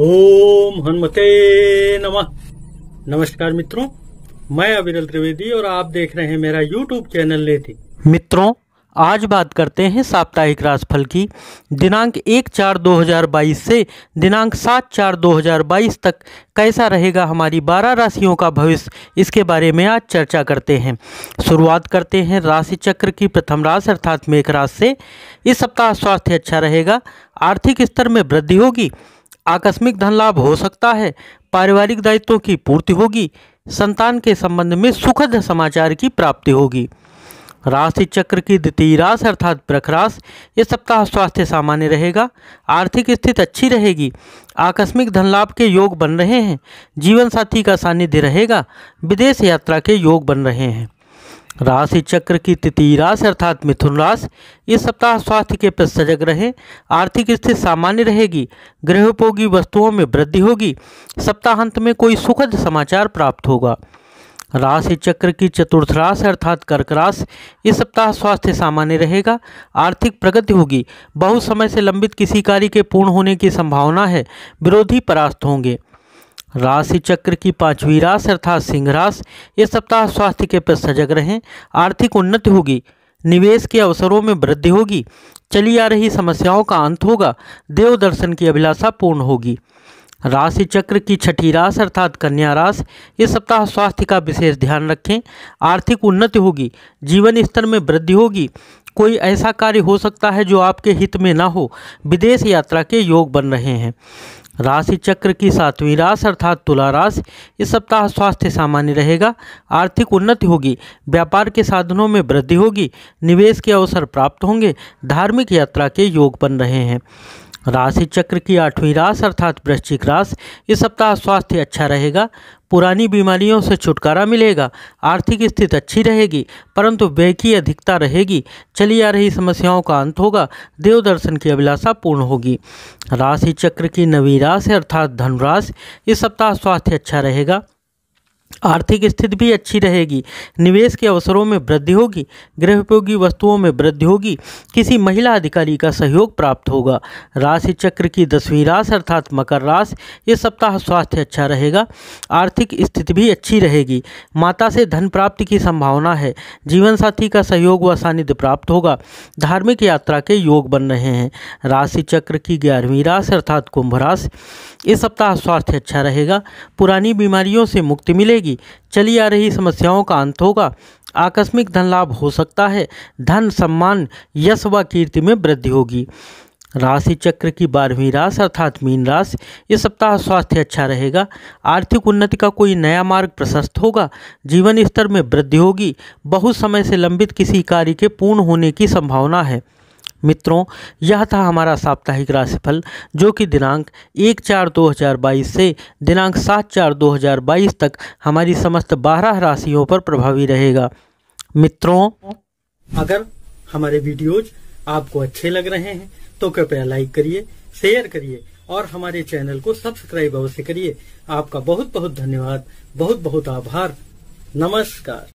ओम हनुमते नमः नमस्कार मित्रों मैं अविरल त्रिवेदी और आप देख रहे हैं मेरा यूट्यूब चैनल लेती मित्रों आज बात करते हैं साप्ताहिक राशिफल की दिनांक एक चार 2022 से दिनांक सात चार 2022 तक कैसा रहेगा हमारी बारह राशियों का भविष्य इसके बारे में आज चर्चा करते हैं शुरुआत करते हैं राशि चक्र की प्रथम राशि अर्थात मेघ राशि से इस सप्ताह स्वास्थ्य अच्छा रहेगा आर्थिक स्तर में वृद्धि होगी आकस्मिक धन लाभ हो सकता है पारिवारिक दायित्वों की पूर्ति होगी संतान के संबंध में सुखद समाचार की प्राप्ति होगी राशि चक्र की द्वितीय राश अर्थात प्रखराश इस सप्ताह स्वास्थ्य सामान्य रहेगा आर्थिक स्थिति अच्छी रहेगी आकस्मिक धन लाभ के योग बन रहे हैं जीवन साथी का सानिध्य रहेगा विदेश यात्रा के योग बन रहे हैं राशि चक्र की तिथि राशि अर्थात मिथुन राशि इस सप्ताह स्वास्थ्य के प्रति सजग रहे आर्थिक स्थिति सामान्य रहेगी गृहोपयोगी वस्तुओं में वृद्धि होगी सप्ताहांत में कोई सुखद समाचार प्राप्त होगा राशि चक्र की चतुर्थ राशि अर्थात कर्क राशि इस सप्ताह स्वास्थ्य सामान्य रहेगा आर्थिक प्रगति होगी बहुत समय से लंबित किसी कार्य के पूर्ण होने की संभावना है विरोधी परास्त होंगे राशि चक्र की पांचवी राशि अर्थात सिंह राशि इस सप्ताह स्वास्थ्य के प्रति सजग रहें आर्थिक उन्नति होगी निवेश के अवसरों में वृद्धि होगी चली आ रही समस्याओं का अंत होगा देव दर्शन की अभिलाषा पूर्ण होगी राशि चक्र की छठी राशि अर्थात कन्या राशि इस सप्ताह स्वास्थ्य का विशेष ध्यान रखें आर्थिक उन्नति होगी जीवन स्तर में वृद्धि होगी कोई ऐसा कार्य हो सकता है जो आपके हित में ना हो विदेश यात्रा के योग बन रहे हैं राशि चक्र की सातवीं राशि अर्थात तुला राशि इस सप्ताह स्वास्थ्य सामान्य रहेगा आर्थिक उन्नति होगी व्यापार के साधनों में वृद्धि होगी निवेश के अवसर प्राप्त होंगे धार्मिक यात्रा के योग बन रहे हैं राशि चक्र की आठवीं राशि अर्थात वृश्चिक राशि इस सप्ताह स्वास्थ्य अच्छा रहेगा पुरानी बीमारियों से छुटकारा मिलेगा आर्थिक स्थिति अच्छी रहेगी परंतु व्यय की अधिकता रहेगी चली आ रही समस्याओं का अंत होगा देव दर्शन की अभिलाषा पूर्ण होगी राशि चक्र की नवी राशि अर्थात धनुराशि इस सप्ताह स्वास्थ्य अच्छा रहेगा आर्थिक स्थिति भी अच्छी रहेगी निवेश के अवसरों में वृद्धि होगी गृह उपयोगी वस्तुओं में वृद्धि होगी किसी महिला अधिकारी का सहयोग प्राप्त होगा राशि चक्र की दसवीं राशि अर्थात मकर राशि ये सप्ताह स्वास्थ्य अच्छा रहेगा आर्थिक स्थिति भी अच्छी रहेगी माता से धन प्राप्ति की संभावना है जीवन साथी का सहयोग व सानिध्य प्राप्त होगा धार्मिक यात्रा के योग बन रहे हैं राशि चक्र की ग्यारहवीं राशि अर्थात कुंभ राशि इस सप्ताह स्वास्थ्य अच्छा रहेगा पुरानी बीमारियों से मुक्ति मिलेगी बढ़ेगी चली आ रही समस्याओं का अंत होगा आकस्मिक धन लाभ हो सकता है धन सम्मान यश व कीर्ति में वृद्धि होगी राशि चक्र की बारहवीं राशि अर्थात मीन राशि इस सप्ताह स्वास्थ्य अच्छा रहेगा आर्थिक उन्नति का कोई नया मार्ग प्रशस्त होगा जीवन स्तर में वृद्धि होगी बहुत समय से लंबित किसी कार्य के पूर्ण होने की संभावना है मित्रों यह था हमारा साप्ताहिक राशिफल जो कि दिनांक एक चार दो हज़ार बाईस से दिनांक सात चार दो हज़ार बाईस तक हमारी समस्त बारह राशियों पर प्रभावी रहेगा मित्रों अगर हमारे वीडियोज आपको अच्छे लग रहे हैं तो कृपया लाइक करिए शेयर करिए और हमारे चैनल को सब्सक्राइब अवश्य करिए आपका बहुत बहुत धन्यवाद बहुत बहुत आभार नमस्कार